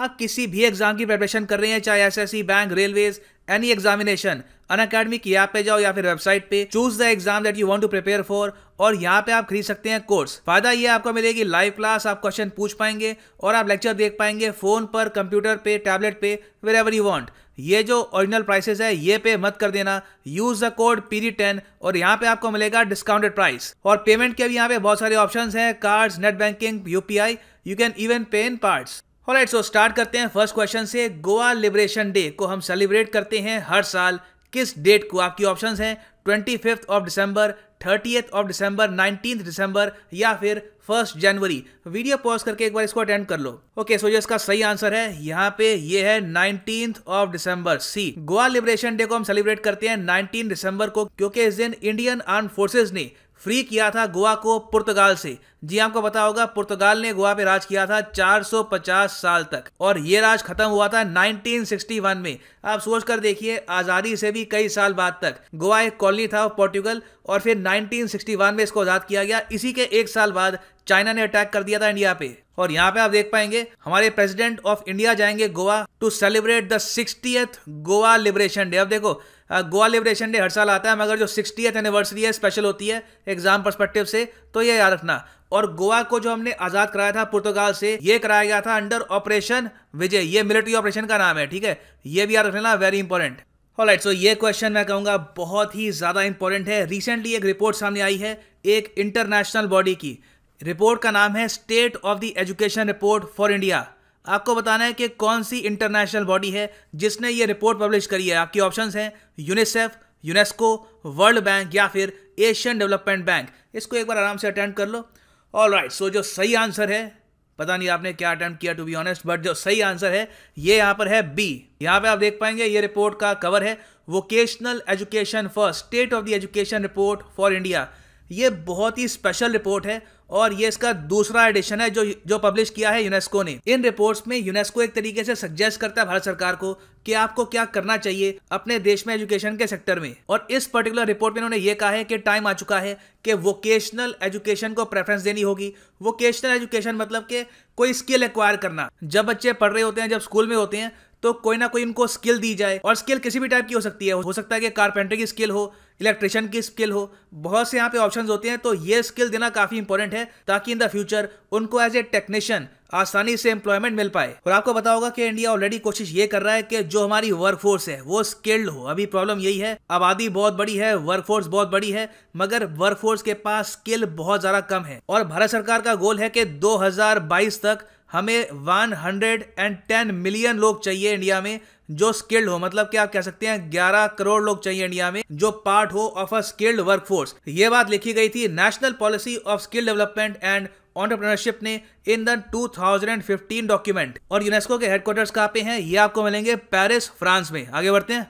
आप किसी भी एग्ज़ाम की प्रिपरेशन कर रहे हैं चाहे SSC bank railways any examination Unacademy की ऐप पे जाओ या फिर वेबसाइट पे choose the exam that you want to prepare for और यहाँ पे आप खरीद सकते हैं कोर्स फायदा ये आपको मिलेगी लाइव क्लास आप क्वेश्चन पूछ पाएंगे और आप लेक्चर देख पाएंगे फोन पर कंप्यूटर पे टैबलेट पे वेर एवर यू वॉन्ट ये जो ओरिजिनल प्राइसेस है ये पे मत कर देना यूज द कोड पीरी टेन और यहाँ पे आपको मिलेगा डिस्काउंटेड प्राइस और पेमेंट के भी यहाँ पे बहुत सारे ऑप्शन है cards net banking UPI you can even pay in parts right so start करते हैं फर्स्ट क्वेश्चन से गोवा लिबरेशन डे को हम सेलिब्रेट करते हैं हर साल किस डेट को आपकी ऑप्शंस हैं twenty fifth of December thirtieth of December nineteen December या फिर फर्स्ट जनवरी वीडियो पॉज करके एक बार इसको अटेंड कर लो ओके सो जो इसका सही आंसर है यहाँ पे ये है नाइनटीन ऑफ दिसंबर सी गोवा लिबरेशन डे को हम सेलिब्रेट करते हैं नाइनटीन दिसंबर को क्योंकि इस दिन इंडियन आर्म फोर्सेज ने फ्री किया था गोवा को पुर्तगाल से जी हाँ, आपको पता होगा पुर्तगाल ने गोवा पे राज किया था 450 साल तक और ये राज खत्म हुआ था 1961 में आप सोच कर देखिए आज़ादी से भी कई साल बाद तक गोवा एक कॉलोनी था पोर्टुगल और फिर 1961 में इसको आज़ाद किया गया इसी के एक साल बाद चाइना ने अटैक कर दिया था इंडिया पे और यहाँ पे आप देख पाएंगे हमारे प्रेसिडेंट ऑफ इंडिया जाएंगे Goa to celebrate the sixty Goa liberation day अब देखो गोवा लिबरेशन डे हर साल आता है मगर जो सिक्सटी एनिवर्सरी है स्पेशल होती है एग्जाम परस्पेक्टिव से तो ये याद रखना और गोवा को जो हमने आज़ाद कराया था पुर्तगाल से ये कराया गया था अंडर ऑपरेशन विजय ये मिलिट्री ऑपरेशन का नाम है ठीक है ये भी याद रखना वेरी इंपॉर्टेंट राइट सो ये क्वेश्चन मैं कहूंगा बहुत ही ज़्यादा इंपॉर्टेंट है रिसेंटली एक रिपोर्ट सामने आई है एक इंटरनेशनल बॉडी की रिपोर्ट का नाम है state of the education report for India आपको बताना है कि कौन सी इंटरनेशनल बॉडी है जिसने ये रिपोर्ट पब्लिश करी है आपकी ऑप्शन हैं यूनिसेफ यूनेस्को वर्ल्ड बैंक या फिर एशियन डेवलपमेंट बैंक इसको एक बार आराम से अटेंड कर लो ऑल राइट सो जो सही आंसर है पता नहीं आपने क्या अटेम्प्ट किया टू बी ऑनेस्ट बट जो सही आंसर है ये यहाँ पर है बी यहाँ पे आप देख पाएंगे ये रिपोर्ट का कवर है vocational education for state of the education report for India ये बहुत ही स्पेशल रिपोर्ट है और ये इसका दूसरा एडिशन है जो जो पब्लिश किया है यूनेस्को ने इन रिपोर्ट्स में यूनेस्को एक तरीके से सजेस्ट करता है भारत सरकार को कि आपको क्या करना चाहिए अपने देश में एजुकेशन के सेक्टर में और इस पर्टिकुलर रिपोर्ट में इन्होंने ये कहा है कि टाइम आ चुका है कि वोकेशनल एजुकेशन को प्रेफरेंस देनी होगी वोकेशनल एजुकेशन मतलब कि कोई स्किल एक्वायर करना जब बच्चे पढ़ रहे होते हैं जब स्कूल में होते हैं तो कोई ना कोई इनको स्किल दी जाए और स्किल किसी भी टाइप की हो सकती है हो सकता है कि कारपेंटर की स्किल हो इलेक्ट्रिशियन की स्किल हो बहुत से यहाँ पे ऑप्शंस होते हैं तो ये स्किल देना काफ़ी इंपॉर्टेंट है ताकि इन द फ्यूचर उनको एज ए टेक्नीशियन आसानी से एम्प्लॉयमेंट मिल पाए और आपको बता होगा कि इंडिया ऑलरेडी कोशिश ये कर रहा है कि जो हमारी वर्कफोर्स है वो स्किल्ड हो अभी प्रॉब्लम यही है आबादी बहुत बड़ी है वर्कफोर्स बहुत बड़ी है मगर वर्कफोर्स के पास स्किल बहुत ज़्यादा कम है और भारत सरकार का गोल है कि 2022 तक हमें 110 मिलियन लोग चाहिए इंडिया में जो स्किल्ड हो मतलब कि आप कह सकते हैं 11 करोड़ लोग चाहिए इंडिया में जो पार्ट हो ऑफ अ स्किल्ड वर्कफोर्स ये बात लिखी गई थी national policy of skill development and entrepreneurship ने इन द 2015 डॉक्यूमेंट और यूनेस्को के हेडक्वार्टर्स कहाँ पे हैं ये आपको मिलेंगे पेरिस फ्रांस में आगे बढ़ते हैं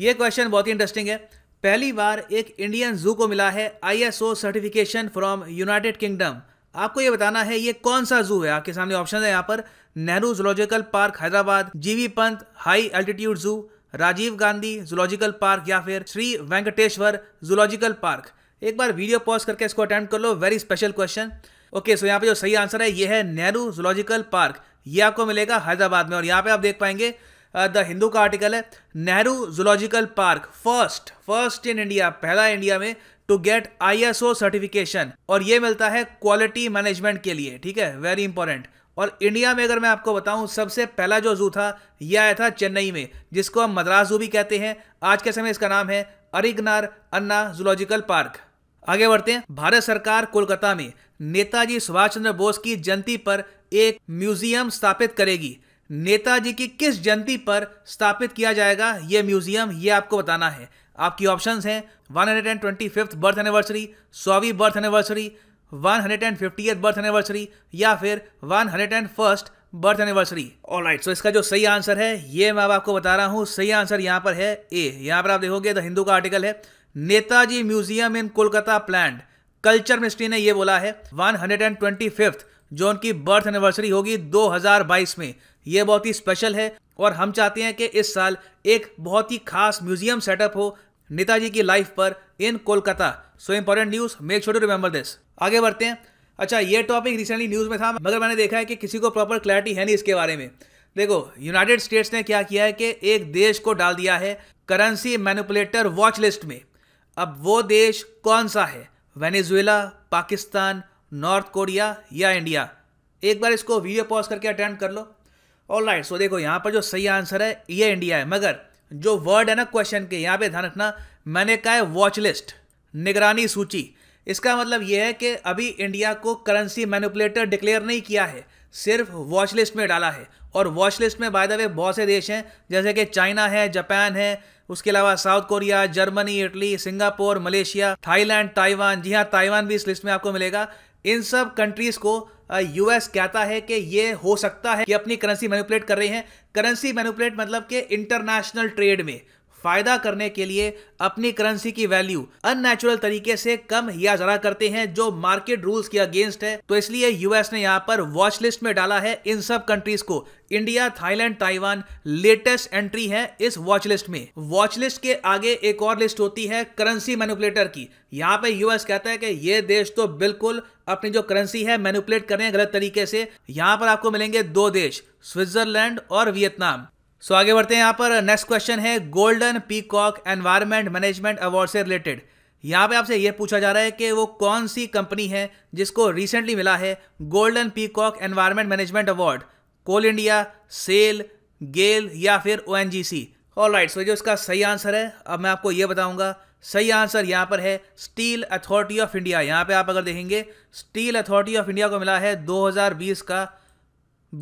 ये क्वेश्चन बहुत ही इंटरेस्टिंग है पहली बार एक इंडियन जू को मिला है ISO certification from United Kingdom आपको ये बताना है ये कौन सा जू है आपके सामने ऑप्शन है यहाँ पर नेहरू जूलॉजिकल पार्क हैदराबाद जीवी पंत हाई अल्टीट्यूड जू राजीव गांधी जूलॉजिकल पार्क या फिर श्री वेंकटेश्वर जूलॉजिकल पार्क एक बार वीडियो पॉज करके इसको अटेम्प्ट कर लो very special question okay so यहाँ पे जो सही आंसर है ये है नेहरू जूलॉजिकल पार्क ये आपको मिलेगा हैदराबाद में और यहाँ पे आप देख पाएंगे द हिंदू का आर्टिकल है Nehru zoological park first first in India पहला इंडिया में टू गेट आईएसओ सर्टिफिकेशन और ये मिलता है क्वालिटी मैनेजमेंट के लिए ठीक है वेरी इंपॉर्टेंट और इंडिया में अगर मैं आपको बताऊं सबसे पहला जो जू था यह आया था चेन्नई में जिसको हम मद्रास जू भी कहते हैं आज के समय इसका नाम है अरिगनार अन्ना जूलॉजिकल पार्क आगे बढ़ते हैं भारत सरकार कोलकाता में नेताजी सुभाष चंद्र बोस की जयंती पर एक म्यूजियम स्थापित करेगी नेताजी की किस जयंती पर स्थापित किया जाएगा यह म्यूजियम यह आपको बताना है आपकी ऑप्शंस हैं one hundred and twenty fifth birth anniversary सौवीं birth anniversary one hundred and fifty eighth birth anniversary या फिर one hundred and first birth anniversary all right so इसका जो सही आंसर है ये मैं आपको बता रहा हूँ सही आंसर यहाँ पर है ए यहाँ पर आप देखोगे द हिंदू का आर्टिकल है Netaji museum in Kolkata planned culture ministry ने यह बोला है one hundred and twenty fifth जो उनकी बर्थ एनिवर्सरी होगी 2022 में ये बहुत ही स्पेशल है और हम चाहते हैं कि इस साल एक बहुत ही खास म्यूजियम सेटअप हो नेताजी की लाइफ पर in Kolkata so important news make sure to remember this आगे बढ़ते हैं अच्छा ये टॉपिक रिसेंटली न्यूज़ में था मगर मैंने देखा है कि किसी को प्रॉपर क्लैरिटी है नहीं इसके बारे में देखो यूनाइटेड स्टेट्स ने क्या किया है कि एक देश को डाल दिया है करेंसी मैनिपुलेटर वॉच लिस्ट में अब वो देश कौन सा है वेनेजुएला पाकिस्तान नॉर्थ कोरिया या इंडिया एक बार इसको वीडियो पॉज करके अटेंड कर लो ऑल राइट सो देखो यहाँ पर जो सही आंसर है ये इंडिया है मगर जो वर्ड है ना क्वेश्चन के यहाँ पे ध्यान रखना मैंने कहा है वॉच लिस्ट निगरानी सूची इसका मतलब यह है कि अभी इंडिया को करेंसी मैनिपुलेटर डिक्लेयर नहीं किया है सिर्फ वॉच लिस्ट में डाला है और वॉच लिस्ट में बाय द वे बहुत से देश हैं जैसे कि चाइना है जापान है उसके अलावा South Korea Germany Italy Singapore Malaysia Thailand Taiwan जी हाँ ताइवान भी इस लिस्ट में आपको मिलेगा इन सब कंट्रीज़ को यूएस कहता है कि ये हो सकता है कि अपनी करेंसी मैनिपुलेट कर रहे हैं करेंसी मैनिपुलेट मतलब कि इंटरनेशनल ट्रेड में फायदा करने के लिए अपनी करेंसी की वैल्यू अननेचुरल तरीके से कम या ज्यादा करते हैं जो मार्केट रूल्स के अगेंस्ट है तो इसलिए यूएस ने यहाँ पर वॉच लिस्ट में डाला है इन सब कंट्रीज को India Thailand Taiwan latest entry है इस वॉच लिस्ट में वॉच लिस्ट के आगे एक और लिस्ट होती है करेंसी मेनुपुलेटर की यहाँ पे यूएस कहता है कि ये देश तो बिल्कुल अपनी जो करेंसी है मेनुपुलेट कर रहे हैं गलत तरीके से यहाँ पर आपको मिलेंगे दो देश स्विट्जरलैंड और वियतनाम सो आगे बढ़ते हैं यहाँ पर नेक्स्ट क्वेश्चन है golden peacock environment management award से रिलेटेड यहाँ पे आपसे ये पूछा जा रहा है कि वो कौन सी कंपनी है जिसको रिसेंटली मिला है golden peacock environment management award coal India SAIL GAIL या फिर O N G C all right so जो इसका सही आंसर है अब मैं आपको ये बताऊंगा सही आंसर यहाँ पर है स्टील अथॉरिटी ऑफ इंडिया यहाँ पे आप अगर देखेंगे स्टील अथॉरिटी ऑफ इंडिया को मिला है बीस का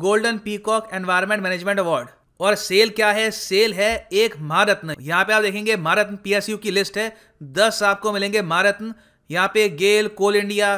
golden peacock environment management award और सेल क्या है सेल है एक महारत्न यहाँ पे आप देखेंगे महारत्न पीएसयू की लिस्ट है दस आपको मिलेंगे महारत्न यहाँ पे GAIL coal India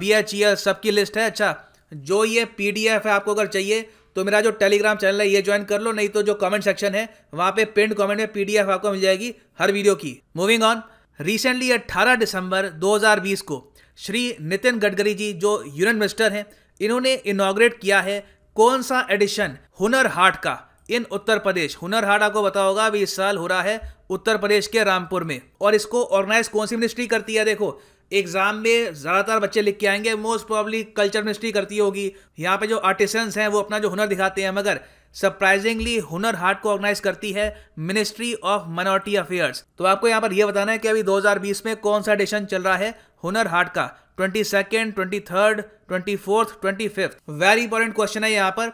B H E सबकी लिस्ट है अच्छा जो ये पीडीएफ है आपको अगर चाहिए तो मेरा जो टेलीग्राम चैनल है ये ज्वाइन कर लो नहीं तो जो कमेंट सेक्शन है वहाँ पे पिंड कमेंट में पीडीएफ आपको मिल जाएगी हर वीडियो की मूविंग ऑन रिसेंटली 18 दिसंबर 2020 को श्री नितिन गडकरी जी जो यूनियन मिनिस्टर हैं इन्होंने इनाग्रेट किया है कौन सा एडिशन हुनर हाट का इन उत्तर प्रदेश हुनर हाट आपको बताओ अभी इस साल हो रहा है उत्तर प्रदेश के रामपुर में और इसको ऑर्गेनाइज कौन सी मिनिस्ट्री करती है देखो एग्जाम में ज़्यादातर बच्चे लिख के आएंगे मोस्ट प्रॉब्ली कल्चर मिनिस्ट्री करती होगी यहाँ पे जो आर्टिस्ट हैं वो अपना जो हुनर दिखाते हैं मगर सरप्राइजिंगली हुनर हाट को ऑर्गेनाइज करती है मिनिस्ट्री ऑफ माइनॉरिटी अफेयर्स तो आपको यहाँ पर यह बताना है कि अभी 2020 में कौन सा एडिशन चल रहा है हुनर हाट का twenty second twenty third twenty fourth twenty fifth very important question है यहाँ पर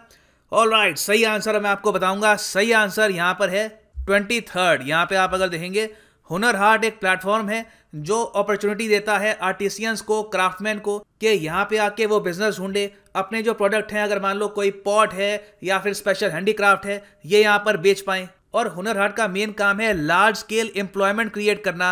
ऑल राइट right, सही आंसर मैं आपको बताऊंगा सही आंसर यहां पर है ट्वेंटी थर्ड यहाँ पर आप अगर देखेंगे हुनर हाट एक प्लेटफॉर्म है जो अपॉर्चुनिटी देता है आर्टिशियंस को क्राफ्टमैन को कि यहाँ पे आके वो बिजनेस ढूंढे अपने जो प्रोडक्ट हैं अगर मान लो कोई पॉट है या फिर स्पेशल हैंडीक्राफ्ट है ये यहाँ पर बेच पाएं और हुनर हाट का मेन काम है लार्ज स्केल एम्प्लॉयमेंट क्रिएट करना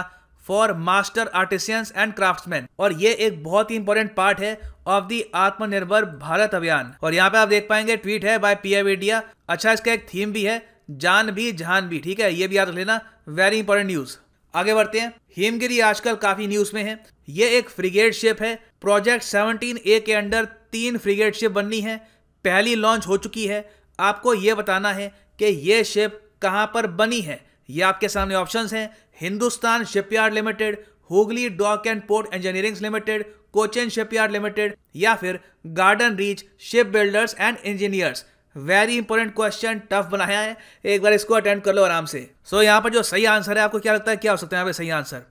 for master artisans and craftsmen और ये एक बहुत ही इंपॉर्टेंट पार्ट है ऑफ दी आत्मनिर्भर भारत अभियान और यहाँ पे आप देख पाएंगे ट्वीट है बाय पी इंडिया अच्छा इसका एक थीम भी है जान भी जहान भी ठीक है ये भी याद रख लेना वेरी इंपॉर्टेंट न्यूज आगे बढ़ते हैं हिमगिरी आजकल काफी न्यूज में है ये एक फ्रिगेट शिप है प्रोजेक्ट सेवनटीन ए के अंडर तीन फ्रिगेट शिप बननी है पहली लॉन्च हो चुकी है आपको ये बताना है कि ये शिप कहाँ पर बनी है ये आपके सामने ऑप्शन हैं Hindustan shipyard limited Hooghly dock and port engineering limited Cochin shipyard limited या फिर garden reach ship builders and engineers very important question tough बनाया है एक बार इसको अटेंड कर लो आराम से सो so, यहाँ पर जो सही आंसर है आपको क्या लगता है क्या हो सकता है यहाँ पे सही आंसर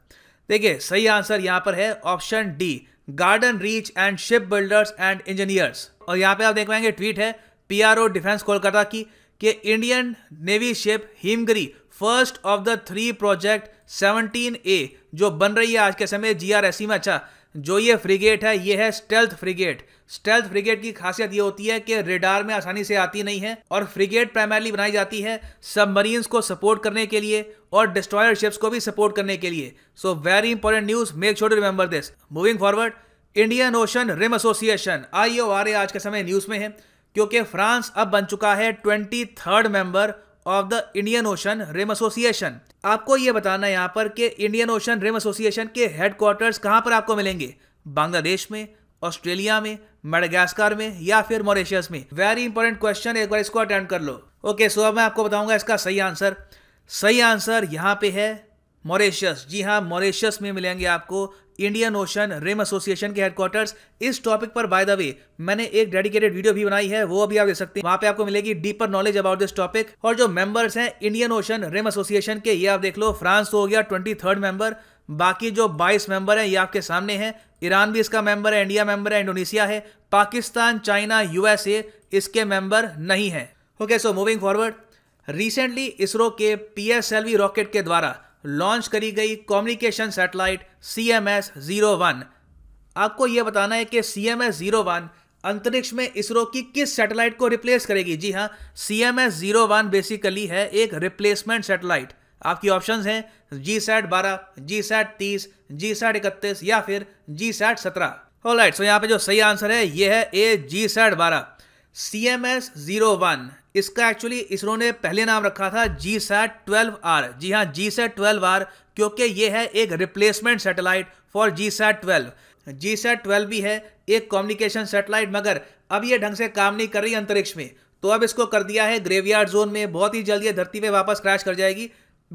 देखिए सही आंसर यहाँ पर है option D garden reach and ship builders and engineers और यहाँ पे आप देख पाएंगे ट्वीट है ओ डिफेंस कोलकाता की कि Indian navy ship Himgiri first of the three project 17A जो बन रही है आज के समय जीआरएससी में अच्छा जो ये फ्रिगेट है ये है स्टेल्थ फ्रिगेट स्टेल्थ फ्रिगेट की खासियत ये होती है कि रेडार में आसानी से आती नहीं है और फ्रिगेट प्राइमरली बनाई जाती है सबमरीन्स को सपोर्ट करने के लिए और डिस्ट्रॉयर शिप्स को भी सपोर्ट करने के लिए so very important news make sure to remember this moving forward Indian Ocean rim association आई आज के समय न्यूज में है क्योंकि फ्रांस अब बन चुका है twenty third member of the Indian Ocean rim association आपको ये बताना है यहाँ पर कि इंडियन ओशन रिम एसोसिएशन के हेडक्वार्टर्स कहाँ पर आपको मिलेंगे बांग्लादेश में ऑस्ट्रेलिया में मेडागास्कर में या फिर मॉरिशियस में वेरी इंपॉर्टेंट क्वेश्चन एक बार इसको अटेंड कर लो ओके okay, सो so अब मैं आपको बताऊंगा इसका सही आंसर सही आंसर यहाँ पे है मॉरिशियस जी हाँ मॉरिशियस में मिलेंगे आपको इंडियन ओशन रेम एसोसिएशन के हेडक्वार्टर्स इस टॉपिक पर बाय द वे मैंने एक डेडिकेटेड वीडियो भी बनाई है वो अभी आप देख सकते हैं वहां पे आपको मिलेगी deeper knowledge about this topic और जो मेंबर्स हैं इंडियन ओशन रेम एसोसिएशन के ये आप देख लो फ्रांस हो गया ट्वेंटी थर्ड मेंबर बाकी जो 22 मेंबर हैं ये आपके सामने हैं ईरान भी इसका मेंबर है इंडिया मेंबर है इंडोनेशिया है पाकिस्तान चाइना यूएसए इसके मेंबर नहीं है okay so moving forward recently ISRO के पी रॉकेट के द्वारा लॉन्च करी गई communication satellite C M S zero one आपको यह बताना है कि C M S zero one अंतरिक्ष में इसरो की किस सैटेलाइट को रिप्लेस करेगी जी हाँ C M S zero one basically है एक रिप्लेसमेंट सैटेलाइट आपकी ऑप्शंस हैं जी सैट बारह जी सैट तीस जी सैट इकतीस या फिर जी सैट सत्रह सो यहाँ पे जो सही आंसर है यह है ए जी सैट बारह सी एम एस जीरो वन इसका एक्चुअली इसरो ने पहले नाम रखा था जी सैट ट्वेल्व आर जी हाँ जी सैट ट्वेल्व आर क्योंकि ये है एक replacement satellite for G sat twelve G sat twelve भी है एक कम्युनिकेशन सैटेलाइट मगर अब ये ढंग से काम नहीं कर रही अंतरिक्ष में तो अब इसको कर दिया है ग्रेवयार्ड जोन में बहुत ही जल्दी धरती पे वापस क्रैश कर जाएगी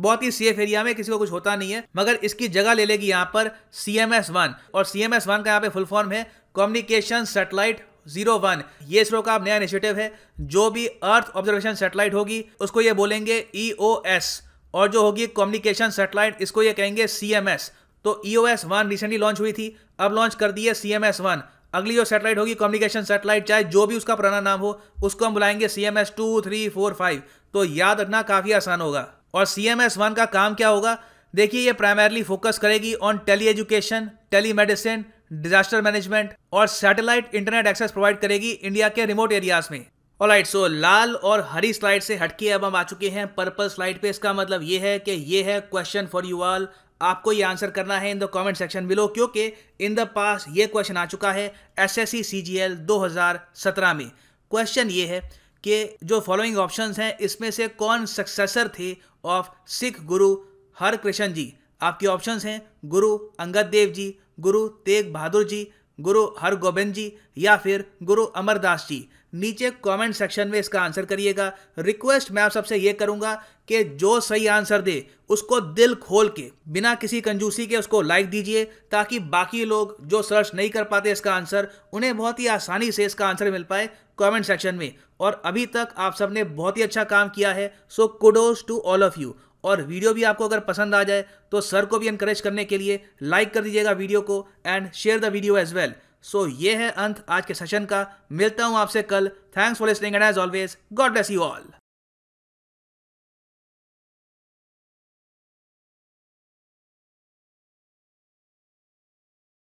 बहुत ही सेफ एरिया में किसी को कुछ होता नहीं है मगर इसकी जगह ले लेगी यहाँ पर सी एम एस वन और सी एम एस वन का यहाँ पे फुल फॉर्म है कम्युनिकेशन सेटेलाइट जीरो वन ये इसरो का नया इनिशिएटिव है जो भी अर्थ ऑब्जर्वेशन सेटेलाइट होगी उसको ये बोलेंगे ई ओ एस और जो होगी कम्युनिकेशन सेटेलाइट इसको ये कहेंगे सी एम एस तो E O S one recently launch हुई थी अब लॉन्च कर दी है सी एम एस वन अगली जो सेटेलाइट होगी कम्युनिकेशन सेटेलाइट चाहे जो भी उसका पुराना नाम हो उसको हम बुलाएंगे C M S two three four five तो याद रखना काफ़ी आसान होगा और सी एम एस वन का काम क्या होगा देखिए ये प्राइमरली फोकस करेगी on tele education tele medicine disaster management और सैटेलाइट इंटरनेट एक्सेस प्रोवाइड करेगी इंडिया के रिमोट एरियाज में राइट सो लाल और हरी स्लाइड से हटके अब हम आ चुके हैं पर्पल स्लाइड पे इसका मतलब ये है कि ये है क्वेश्चन फॉर यू ऑल आपको ये आंसर करना है in the comment section below क्योंकि इन द पास ये क्वेश्चन आ चुका है S S C C G L दो हजार सत्रह में क्वेश्चन ये है कि जो फॉलोइंग ऑप्शन हैं इसमें से कौन सक्सेसर थे ऑफ सिख गुरु हर कृष्ण जी आपके ऑप्शन हैं गुरु अंगद देव जी गुरु तेग बहादुर जी गुरु हरगोबिंद जी या फिर गुरु अमरदास जी नीचे कमेंट सेक्शन में इसका आंसर करिएगा रिक्वेस्ट मैं आप सबसे ये करूंगा कि जो सही आंसर दे उसको दिल खोल के बिना किसी कंजूसी के उसको लाइक दीजिए ताकि बाकी लोग जो सर्च नहीं कर पाते इसका आंसर उन्हें बहुत ही आसानी से इसका आंसर मिल पाए कमेंट सेक्शन में और अभी तक आप सबने बहुत ही अच्छा काम किया है so kudos to all of you और वीडियो भी आपको अगर पसंद आ जाए तो सर को भी इनक्रेज करने के लिए लाइक कर दीजिएगा वीडियो को and share the video as well so ये है अंत आज के सेशन का मिलता हूँ आपसे कल thanks for listening and as always God bless you all